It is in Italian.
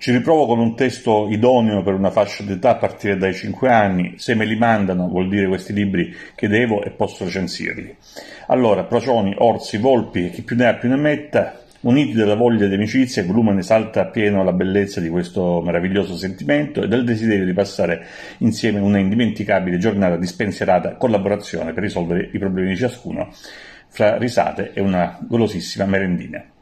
Ci riprovo con un testo idoneo per una fascia d'età a partire dai 5 anni, se me li mandano vuol dire questi libri che devo e posso recensirli. Allora, Procioni, Orsi, Volpi e chi più ne ha più ne metta, uniti dalla voglia di amicizia, Blumen esalta appieno la bellezza di questo meraviglioso sentimento e del desiderio di passare insieme una indimenticabile giornata di spensierata collaborazione per risolvere i problemi di ciascuno, fra risate e una golosissima merendina.